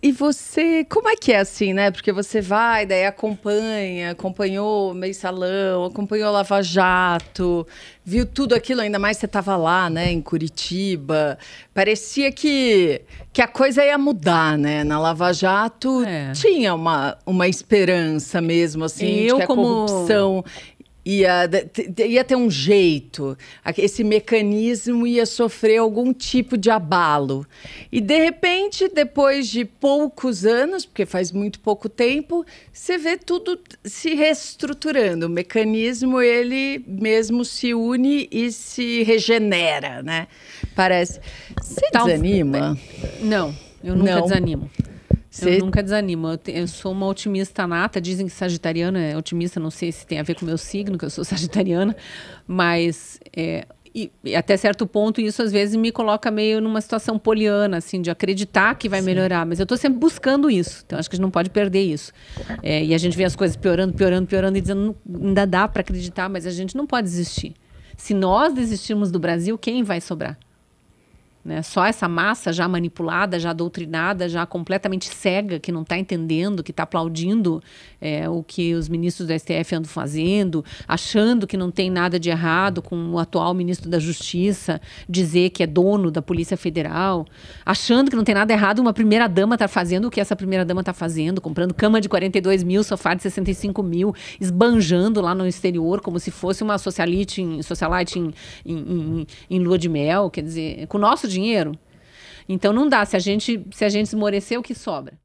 E você, como é que é assim, né? Porque você vai, daí acompanha, acompanhou Mensalão, acompanhou a Lava Jato, viu tudo aquilo, ainda mais você estava lá, né, em Curitiba. Parecia que, que a coisa ia mudar, né? Na Lava Jato é. tinha uma, uma esperança mesmo, assim, de eu, que a como... corrupção ia, ia ter um jeito, esse mecanismo ia sofrer algum tipo de abalo. E de repente, depois de poucos anos, porque faz muito pouco tempo, você vê tudo se reestruturando. O mecanismo ele mesmo se une e se regenera, né? Parece. Você desanima? Não, eu nunca Não. desanimo. Cê... Eu nunca desanimo. Eu, te, eu, sou uma otimista nata. Dizem que sagitariana é otimista. Não sei se tem a ver com o meu signo, que eu sou sagitariana. Mas é, e, e até certo ponto isso às vezes me coloca meio numa situação poliana, assim, de acreditar que vai Sim. melhorar. Mas eu estou sempre buscando isso. Então acho que a gente não pode perder isso. É, e a gente vê as coisas piorando, piorando, piorando e dizendo ainda dá para acreditar, mas a gente não pode desistir. Se nós desistirmos do Brasil, quem vai sobrar? Né? Só essa massa já manipulada, já doutrinada, já completamente cega, que não está entendendo, que está aplaudindo é, o que os ministros do STF andam fazendo, achando que não tem nada de errado com o atual ministro da Justiça dizer que é dono da Polícia Federal, achando que não tem nada errado uma primeira-dama estar tá fazendo o que essa primeira-dama está fazendo, comprando cama de 42 mil, sofá de 65 mil, esbanjando lá no exterior como se fosse uma socialite, em, socialite em, em, em, em lua de mel, quer dizer, com o nosso dinheiro. Então não dá. Se a gente, se a gente esmorecer, o que sobra?